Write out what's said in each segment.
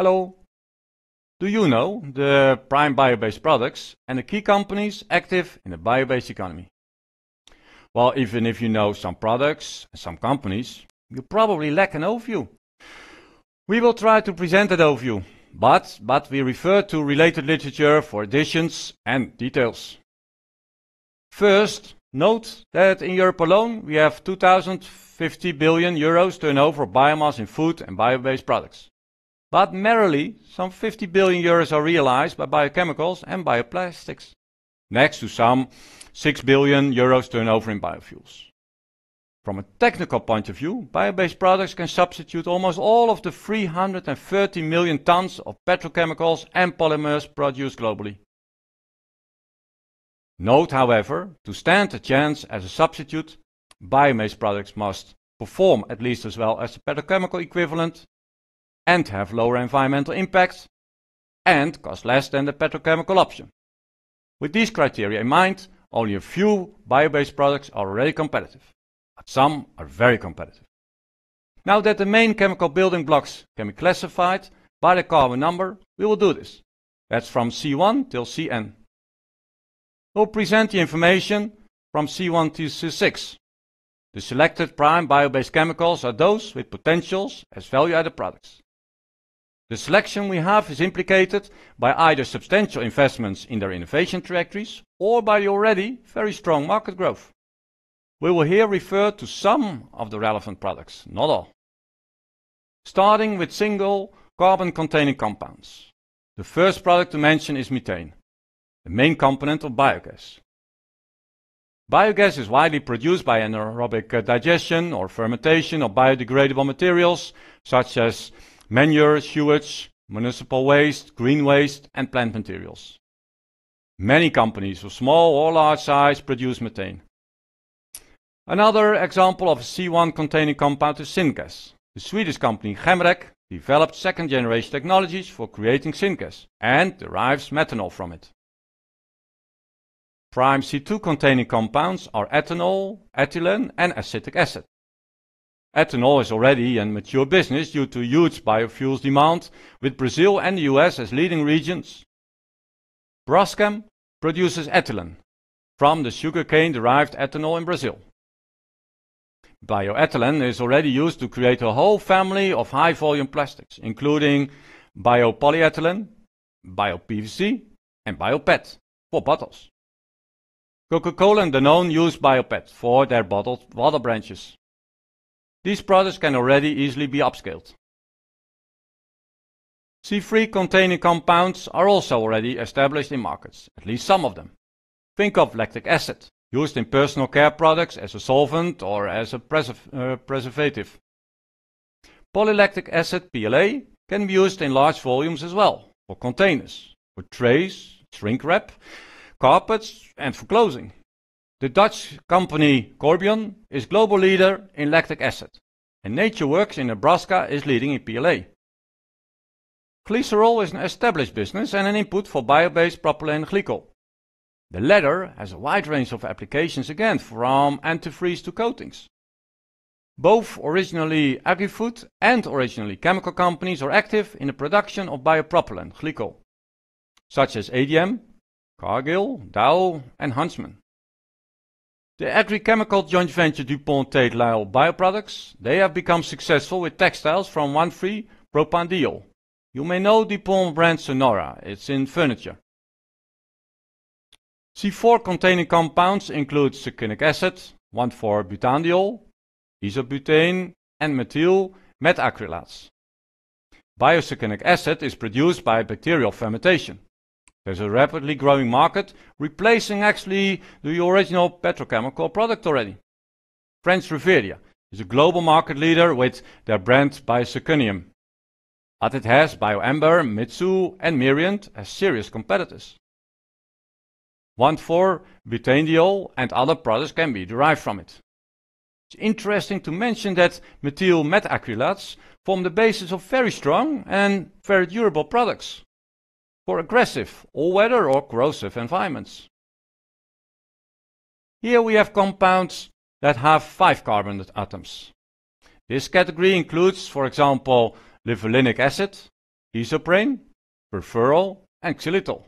Hello. Do you know the prime bio-based products and the key companies active in the bio-based economy? Well, even if you know some products and some companies, you probably lack an overview. We will try to present that overview, but, but we refer to related literature for additions and details. First, note that in Europe alone we have 2,050 billion euros turnover biomass in food and bio-based products but merely some 50 billion euros are realized by biochemicals and bioplastics, next to some 6 billion euros turnover in biofuels. From a technical point of view, bio-based products can substitute almost all of the 330 million tons of petrochemicals and polymers produced globally. Note, however, to stand a chance as a substitute, biomass products must perform at least as well as the petrochemical equivalent and have lower environmental impacts and cost less than the petrochemical option. With these criteria in mind, only a few bio-based products are already competitive, but some are very competitive. Now that the main chemical building blocks can be classified by the carbon number, we will do this. That's from C1 till Cn. We'll present the information from C1 to C6. The selected prime bio-based chemicals are those with potentials as value-added products. The selection we have is implicated by either substantial investments in their innovation trajectories or by the already very strong market growth. We will here refer to some of the relevant products, not all. Starting with single carbon-containing compounds. The first product to mention is methane, the main component of biogas. Biogas is widely produced by anaerobic digestion or fermentation of biodegradable materials such as manure, sewage, municipal waste, green waste and plant materials. Many companies of small or large size produce methane. Another example of a C1 containing compound is syngas. The Swedish company Gemrek developed second generation technologies for creating syngas and derives methanol from it. Prime C2 containing compounds are ethanol, ethylene and acetic acid. Ethanol is already a mature business due to huge biofuels demand, with Brazil and the U.S. as leading regions. Braskem produces ethylene from the sugarcane-derived ethanol in Brazil. Bioethylene is already used to create a whole family of high-volume plastics, including biopolyethylene, BioPVC, and BioPET for bottles. Coca-Cola and Danone use BioPET for their bottled water branches. These products can already easily be upscaled. C3-containing compounds are also already established in markets, at least some of them. Think of lactic acid, used in personal care products as a solvent or as a preserv uh, preservative. Polylactic acid, PLA, can be used in large volumes as well, for containers, for trays, shrink wrap, carpets and for clothing. The Dutch company Corbion is global leader in lactic acid, and NatureWorks in Nebraska is leading in PLA. Glycerol is an established business and an input for bio-based propylene glycol. The latter has a wide range of applications again, from antifreeze to coatings. Both originally agri-food and originally chemical companies are active in the production of biopropylene glycol, such as ADM, Cargill, Dow and Huntsman. The agrichemical joint venture DuPont-Tate Lyle Bioproducts, they have become successful with textiles from one 1,3-propandiol. You may know DuPont brand Sonora, it's in furniture. C4 containing compounds include succinic acid, 1,4-butandiol, isobutane and methyl metacrylates. Biosuccinic acid is produced by bacterial fermentation. There's a rapidly growing market replacing actually the original petrochemical product already. French Reveria is a global market leader with their brand Biosecunium. But it has BioAmber, Mitsui and Miriant as serious competitors. 1,4-butanediol and other products can be derived from it. It's interesting to mention that methyl methacrylates form the basis of very strong and very durable products for aggressive, all-weather or corrosive environments. Here we have compounds that have five carbon atoms. This category includes, for example, livolinic acid, isoprene, perferol, and xylitol.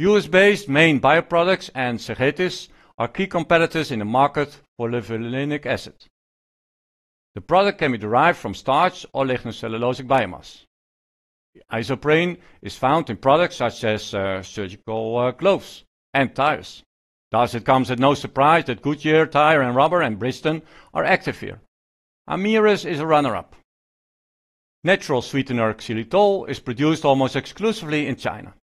US-based main bioproducts and Cegetis are key competitors in the market for livolinic acid. The product can be derived from starch or lignocellulosic biomass. Isoprene is found in products such as uh, surgical uh, gloves and tires. Thus, it comes at no surprise that Goodyear, Tire and Rubber and Bridgestone are active here. Amiris is a runner-up. Natural sweetener xylitol is produced almost exclusively in China.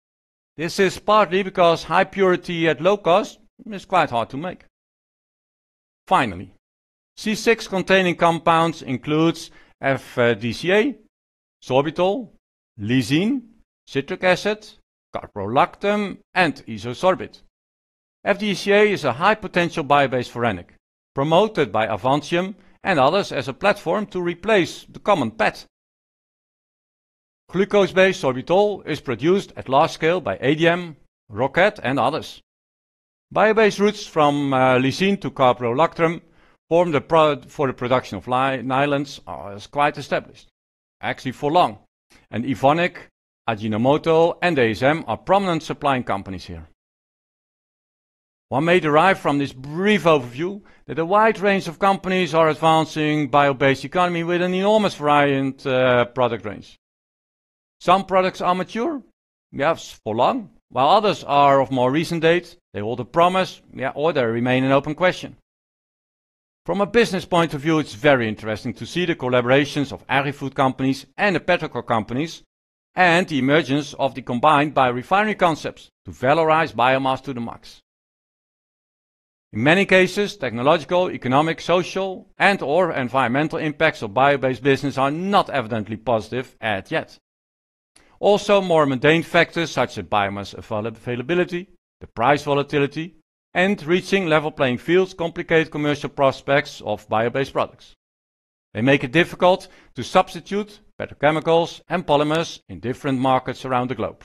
This is partly because high purity at low cost is quite hard to make. Finally, C6 containing compounds includes FDCA, uh, sorbitol, lysine, citric acid, caprolactam, and isosorbit. FDCA is a high potential bio-based foranic, promoted by Avantium and others as a platform to replace the common PET. Glucose-based sorbitol is produced at large scale by ADM, Rocket and others. Bio-based routes from uh, lysine to caprolactam form the for the production of nylons are quite established, actually for long and Evonik, Ajinomoto, and ASM are prominent supplying companies here. One may derive from this brief overview that a wide range of companies are advancing bio-based economy with an enormous variant uh, product range. Some products are mature, yes, for long, while others are of more recent date, they hold a promise, yeah, or they remain an open question. From a business point of view, it's very interesting to see the collaborations of agri-food companies and the petrochemical companies, and the emergence of the combined biorefinery concepts to valorize biomass to the max. In many cases, technological, economic, social, and/or environmental impacts of bio-based business are not evidently positive as yet. Also, more mundane factors such as biomass availability, the price volatility, and reaching level playing fields complicate commercial prospects of bio-based products. They make it difficult to substitute petrochemicals and polymers in different markets around the globe.